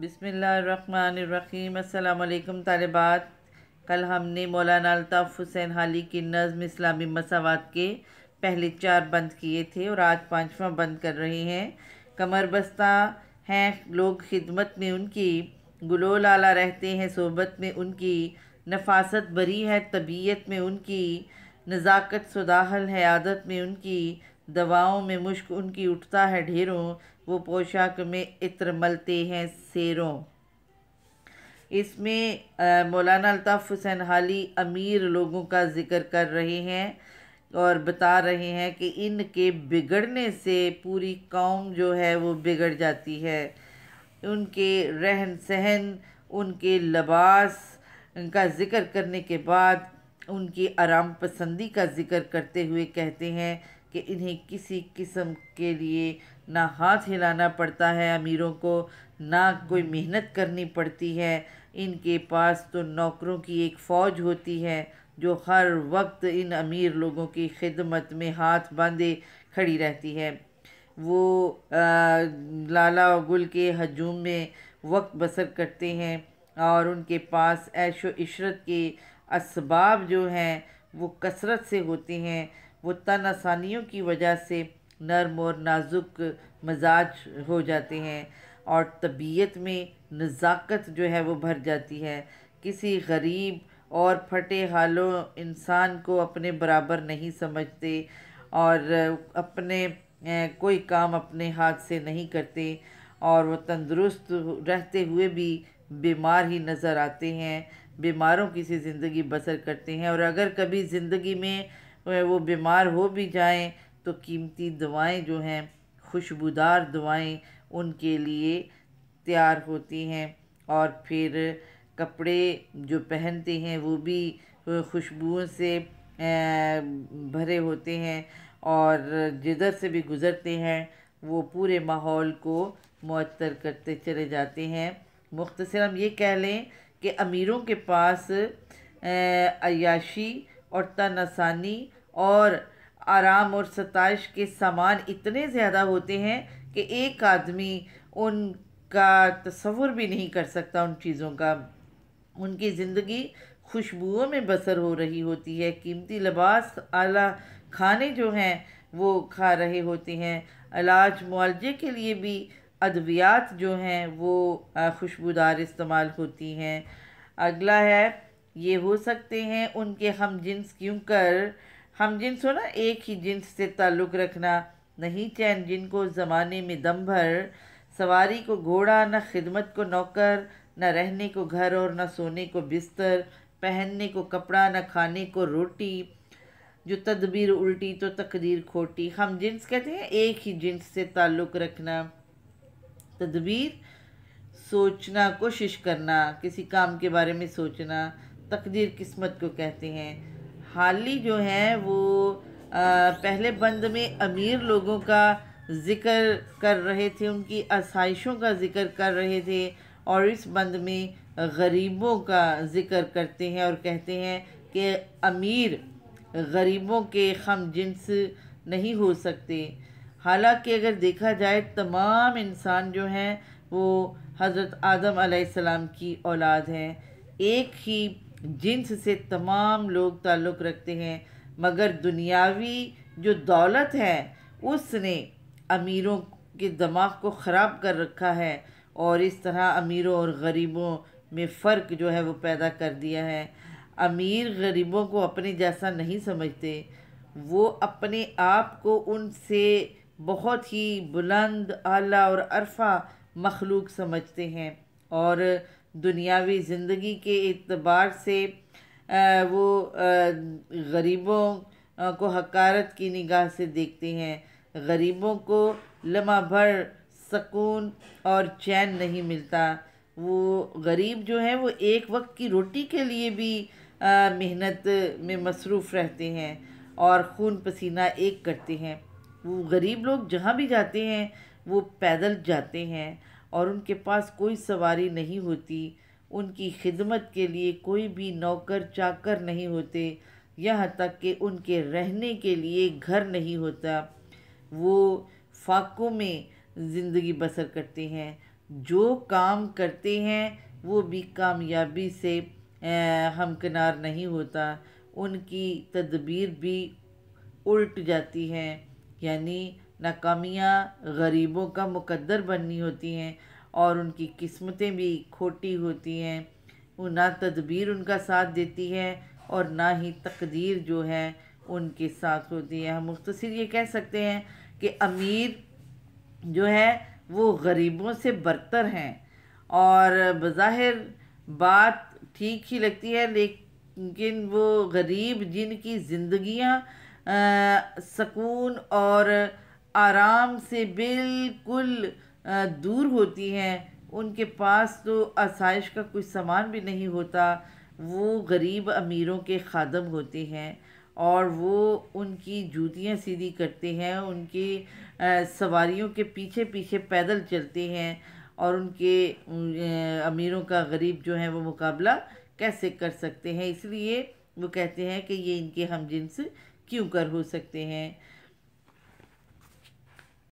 बिसमीम अल्लाम तलबात कल हमने मौलाना अलताफ़ हुसैन हाली की नज़म इस्लामी मसावत के पहले चार बंद किए थे और आज पाँचवा बंद कर रहे हैं कमर बस्ता हैं लोग खिदमत में उनकी गुलो लाला रहते हैं सोबत में उनकी नफासत बरी है तबीयत में उनकी नज़ाकत सुदाहल है आदत में उनकी दवाओं में मुश्क उनकी उठता है ढेरों वो पोशाक में इत्र मलते हैं शेरों इसमें मौलाना अल्ताफ़ हुसैन हाली अमीर लोगों का जिक्र कर रहे हैं और बता रहे हैं कि इनके बिगड़ने से पूरी कौम जो है वो बिगड़ जाती है उनके रहन सहन उनके लबास का जिक्र करने के बाद उनकी आराम पसंदी का जिक्र करते हुए कहते हैं कि इन्हें किसी किस्म के लिए ना हाथ हिलाना पड़ता है अमीरों को ना कोई मेहनत करनी पड़ती है इनके पास तो नौकरों की एक फ़ौज होती है जो हर वक्त इन अमीर लोगों की खिदमत में हाथ बांधे खड़ी रहती है वो आ, लाला गुल के हजूम में वक्त बसर करते हैं और उनके पास ऐशो इशरत के इसबाब जो हैं वो कसरत से होते हैं वो तन आसानियों की वजह से नर्म और नाजुक मजाज हो जाते हैं और तबीयत में नज़ाकत जो है वो भर जाती है किसी गरीब और फटे हालों इंसान को अपने बराबर नहीं समझते और अपने कोई काम अपने हाथ से नहीं करते और वो तंदुरुस्त रहते हुए भी बीमार ही नज़र आते हैं बीमारों की सी ज़िंदगी बसर करते हैं और अगर कभी ज़िंदगी में वो बीमार हो भी जाएं तो कीमती दवाएं जो हैं खुशबूदार दवाएं उनके लिए तैयार होती हैं और फिर कपड़े जो पहनते हैं वो भी खुशबुओं से भरे होते हैं और जिधर से भी गुज़रते हैं वो पूरे माहौल को मअतर करते चले जाते हैं मुख्तसर हम ये कह लें कि अमीरों के पास अयाशी और तनासानी और आराम और सताइश के सामान इतने ज़्यादा होते हैं कि एक आदमी उनका तस्वुर भी नहीं कर सकता उन चीज़ों का उनकी ज़िंदगी खुशबुओं में बसर हो रही होती है कीमती लबास आला खाने जो हैं वो खा रहे होते हैं इलाज मुआवजे के लिए भी अद्वियात जो हैं वो खुशबूदार इस्तेमाल होती हैं अगला है ये हो सकते हैं उनके हम जिन्स क्यों कर हम जिनस हो ना एक ही जिन्स से ताल्लुक़ रखना नहीं चैन जिनको ज़माने में दम भर सवारी को घोड़ा न खिदमत को नौकर न रहने को घर और न सोने को बिस्तर पहनने को कपड़ा न खाने को रोटी जो तदबीर उल्टी तो तकदीर खोटी हम जिन्स कहते हैं एक ही जिन्स से ताल्लुक़ रखना तदबीर सोचना कोशिश करना किसी काम के बारे में सोचना तकदीर किस्मत को कहते हैं हाली जो है वो आ, पहले बंद में अमीर लोगों का ज़िक्र कर रहे थे उनकी आसाइशों का ज़िक्र कर रहे थे और इस बंद में गरीबों का ज़िक्र करते हैं और कहते हैं कि अमीर गरीबों के खम जिन्स नहीं हो सकते हालांकि अगर देखा जाए तमाम इंसान जो हैं वो हज़रत आदम सलाम की औलाद हैं एक ही जिन्स से तमाम लोग ताल्लुक़ रखते हैं मगर दुनियावी जो दौलत है उसने अमीरों के दिमाग को ख़राब कर रखा है और इस तरह अमीरों और गरीबों में फ़र्क जो है वो पैदा कर दिया है अमीर गरीबों को अपने जैसा नहीं समझते वो अपने आप को उनसे बहुत ही बुलंद आला और अरफा मखलूक समझते हैं और दुनियावी ज़िंदगी के अतबार से वो गरीबों को हकारत की निगाह से देखते हैं गरीबों को लम्हा भर सकून और चैन नहीं मिलता वो गरीब जो हैं वो एक वक्त की रोटी के लिए भी मेहनत में मसरूफ़ रहते हैं और खून पसीना एक करते हैं वो गरीब लोग जहाँ भी जाते हैं वो पैदल जाते हैं और उनके पास कोई सवारी नहीं होती उनकी खिदमत के लिए कोई भी नौकर चाकर नहीं होते यहाँ तक कि उनके रहने के लिए घर नहीं होता वो फाकों में ज़िंदगी बसर करते हैं जो काम करते हैं वो भी कामयाबी से हमकनार नहीं होता उनकी तदबीर भी उल्ट जाती है यानी नाकामियाँ गरीबों का मुकद्दर बननी होती हैं और उनकी किस्मतें भी खोटी होती हैं वो ना तदबीर उनका साथ देती है और ना ही तकदीर जो है उनके साथ होती है हम मुख्तर ये कह सकते हैं कि अमीर जो है वो गरीबों से बरतर हैं और बज़ाहिर बात ठीक ही लगती है लेकिन वो गरीब जिनकी ज़िंदियाँ सकून और आराम से बिल्कुल दूर होती हैं उनके पास तो आसाइश का कुछ सामान भी नहीं होता वो गरीब अमीरों के खादम होते हैं और वो उनकी जूतियाँ सीधी करते हैं उनकी सवारियों के पीछे पीछे पैदल चलते हैं और उनके अमीरों का गरीब जो है वो मुकाबला कैसे कर सकते हैं इसलिए वो कहते हैं कि ये इनके हम जिन्स क्यों कर हो सकते हैं